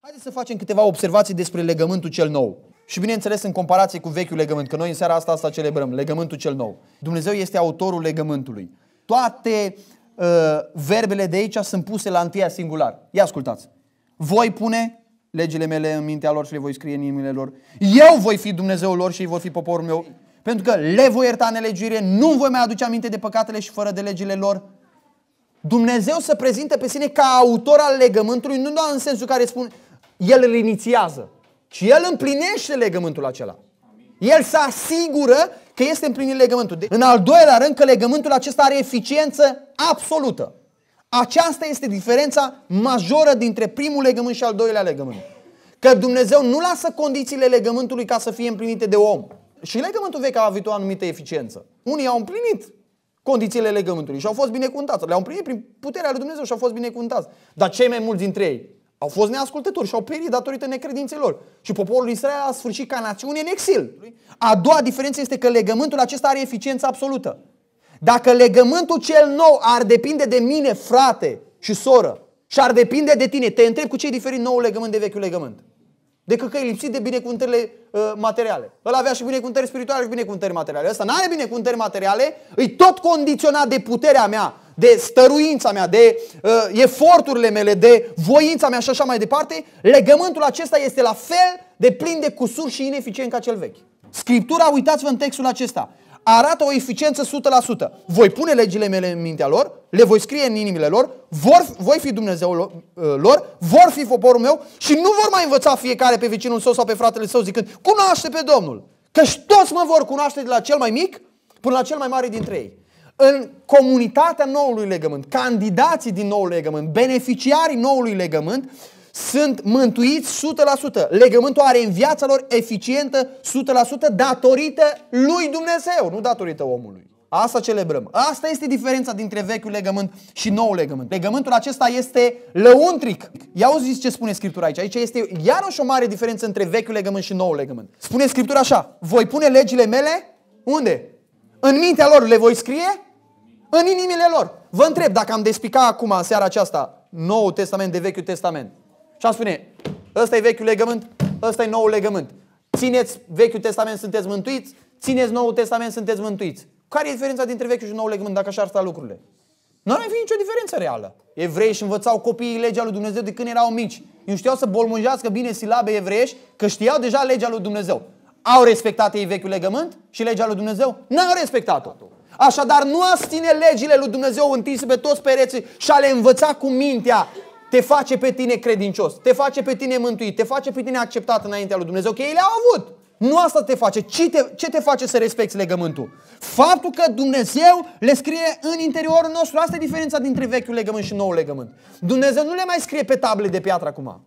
Haideți să facem câteva observații despre legământul cel nou. Și bineînțeles în comparație cu vechiul legământ, că noi în seara asta asta celebrăm, legământul cel nou. Dumnezeu este autorul legământului. Toate uh, verbele de aici sunt puse la întâia singular. Ia ascultați. Voi pune legile mele în mintea lor și le voi scrie în inimile lor. Eu voi fi Dumnezeul lor și ei vor fi poporul meu. Pentru că le voi ierta nelegiuire, nu voi mai aduce aminte de păcatele și fără de legile lor. Dumnezeu se prezintă pe sine ca autor al legământului, nu doar în sensul care spune, el îl inițiază, ci El împlinește legământul acela. El se asigură că este împlinit legământul. în al doilea rând că legământul acesta are eficiență absolută. Aceasta este diferența majoră dintre primul legământ și al doilea legământ. Că Dumnezeu nu lasă condițiile legământului ca să fie împlinite de om. Și legământul vechi a avut o anumită eficiență. Unii au împlinit condițiile legământului și au fost binecuvântați. Le-au împlinit prin puterea lui Dumnezeu și au fost binecuvântați. Dar cei mai mulți dintre ei au fost neascultători și au perit datorită necredinței lor. Și poporul Israel a sfârșit ca națiune în exil. A doua diferență este că legământul acesta are eficiență absolută. Dacă legământul cel nou ar depinde de mine, frate și soră, și ar depinde de tine, te întreb cu ce e diferit nou legământ de vechiul legământ. Decât că e lipsit de binecuvântările uh, materiale. Îl avea și binecuvântări spirituale și binecuvântări materiale. Ăsta nu are binecuvântări materiale, e tot condiționat de puterea mea, de stăruința mea, de uh, eforturile mele, de voința mea și așa mai departe, legământul acesta este la fel de plin de cusuri și ineficient ca cel vechi. Scriptura, uitați-vă în textul acesta, arată o eficiență 100%. Voi pune legile mele în mintea lor, le voi scrie în inimile lor, vor, voi fi Dumnezeul uh, lor, vor fi poporul meu și nu vor mai învăța fiecare pe vecinul său sau pe fratele său zicând, cunoaște pe Domnul, Că toți mă vor cunoaște de la cel mai mic până la cel mai mare dintre ei în comunitatea noului legământ, candidații din noul legământ, beneficiarii noului legământ, sunt mântuiți 100%. Legământul are în viața lor eficientă 100% datorită lui Dumnezeu, nu datorită omului. Asta celebrăm. Asta este diferența dintre vechiul legământ și noul legământ. Legământul acesta este lăuntric. Ia auziți ce spune Scriptura aici. Aici este iarăși o mare diferență între vechiul legământ și noul legământ. Spune Scriptura așa. Voi pune legile mele unde? În mintea lor le voi scrie în inimile lor. Vă întreb dacă am despica acum, în seara aceasta, Noul Testament de Vechiul Testament. Și am spune, ăsta e Vechiul Legământ, ăsta e Noul Legământ. Țineți Vechiul Testament, sunteți mântuiți, țineți Noul Testament, sunteți mântuiți. Care e diferența dintre Vechiul și Noul Legământ, dacă așa ar sta lucrurile? Nu ar mai fi nicio diferență reală. Evrei și învățau copiii legea lui Dumnezeu de când erau mici. Ei știau să bolmunjească bine silabe evreiești, că știau deja legea lui Dumnezeu. Au respectat ei vechiul legământ și legea lui Dumnezeu? N-au respectat-o. Așadar, nu astine legile lui Dumnezeu întinse pe toți pereții și a le învăța cu mintea te face pe tine credincios, te face pe tine mântuit, te face pe tine acceptat înaintea lui Dumnezeu, că ei le-au avut. Nu asta te face. Ce te, ce te face să respecti legământul? Faptul că Dumnezeu le scrie în interiorul nostru. Asta e diferența dintre vechiul legământ și noul legământ. Dumnezeu nu le mai scrie pe table de piatră acum,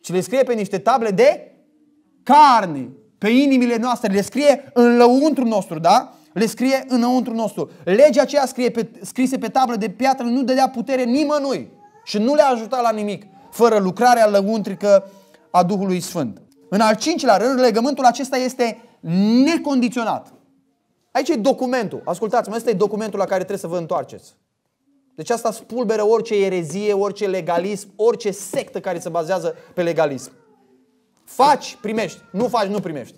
ci le scrie pe niște table de carne, pe inimile noastre. Le scrie în lăuntru nostru, da? le scrie înăuntru nostru. Legea aceea scrie pe, scrise pe tablă de piatră nu dădea putere nimănui și nu le-a ajutat la nimic fără lucrarea lăuntrică a Duhului Sfânt. În al cincilea rând, legământul acesta este necondiționat. Aici e documentul. Ascultați-mă, ăsta e documentul la care trebuie să vă întoarceți. Deci asta spulberă orice erezie, orice legalism, orice sectă care se bazează pe legalism. Faci, primești. Nu faci, nu primești.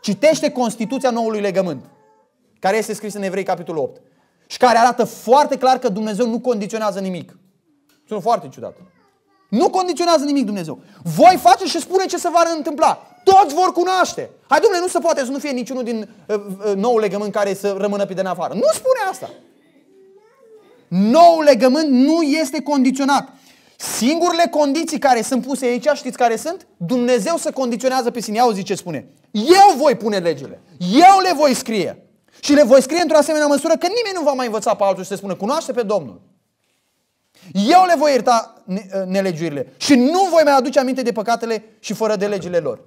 Citește Constituția noului legământ care este scris în Evrei, capitolul 8. Și care arată foarte clar că Dumnezeu nu condiționează nimic. Sunt foarte ciudat. Nu condiționează nimic Dumnezeu. Voi face și spune ce se va întâmpla. Toți vor cunoaște. Hai, Dumnezeu, nu se poate să nu fie niciunul din uh, uh, nou legământ care să rămână pe de afară. Nu spune asta. Nou legământ nu este condiționat. Singurele condiții care sunt puse aici, știți care sunt? Dumnezeu să condiționează pe sine. Auzi ce spune. Eu voi pune legile. Eu le voi scrie. Și le voi scrie într-o asemenea măsură că nimeni nu va mai învăța pe altul și se spune, cunoaște pe Domnul. Eu le voi ierta ă, nelegiurile și nu voi mai aduce aminte de păcatele și fără de legile lor.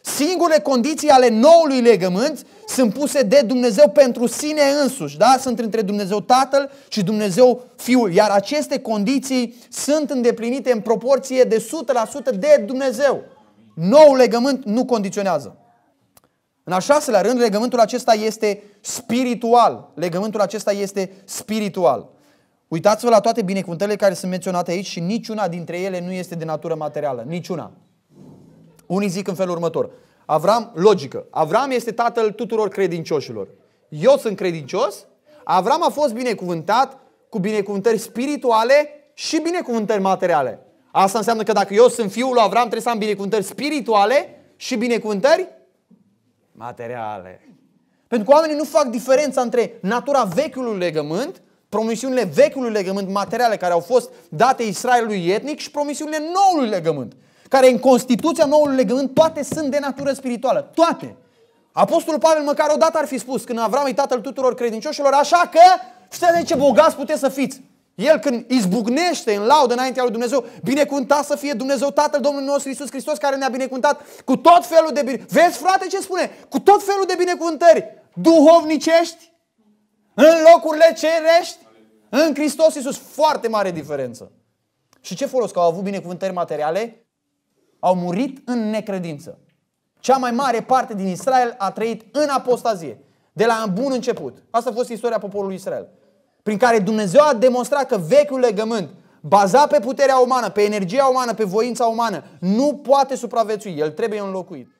Singurele condiții ale noului legământ sunt puse de Dumnezeu pentru sine însuși, da? Sunt între Dumnezeu Tatăl și Dumnezeu Fiul, iar aceste condiții sunt îndeplinite în proporție de 100% de Dumnezeu. Noul legământ nu condiționează. În a șaselea rând, legământul acesta este spiritual. Legământul acesta este spiritual. Uitați-vă la toate binecuvântările care sunt menționate aici și niciuna dintre ele nu este de natură materială. Niciuna. Unii zic în felul următor. Avram, logică. Avram este tatăl tuturor credincioșilor. Eu sunt credincios. Avram a fost binecuvântat cu binecuvântări spirituale și binecuvântări materiale. Asta înseamnă că dacă eu sunt fiul lui Avram, trebuie să am binecuvântări spirituale și binecuvântări materiale. Pentru că oamenii nu fac diferența între natura vechiului legământ, promisiunile vechiului legământ, materiale care au fost date Israelului etnic și promisiunile noului legământ, care în Constituția noului legământ toate sunt de natură spirituală. Toate. Apostolul Pavel măcar odată ar fi spus când Avram e tatăl tuturor credincioșilor, așa că știți de ce bogați puteți să fiți. El când izbucnește în laudă înaintea lui Dumnezeu, binecuvântat să fie Dumnezeu Tatăl Domnului nostru Isus Hristos care ne-a binecuvântat cu tot felul de bine. Vezi frate ce spune? Cu tot felul de binecuvântări duhovnicești în locurile cerești în Hristos Isus. Foarte mare diferență. Și ce folos că au avut binecuvântări materiale? Au murit în necredință. Cea mai mare parte din Israel a trăit în apostazie. De la un bun început. Asta a fost istoria poporului Israel prin care Dumnezeu a demonstrat că vechiul legământ, bazat pe puterea umană, pe energia umană, pe voința umană, nu poate supraviețui, el trebuie înlocuit.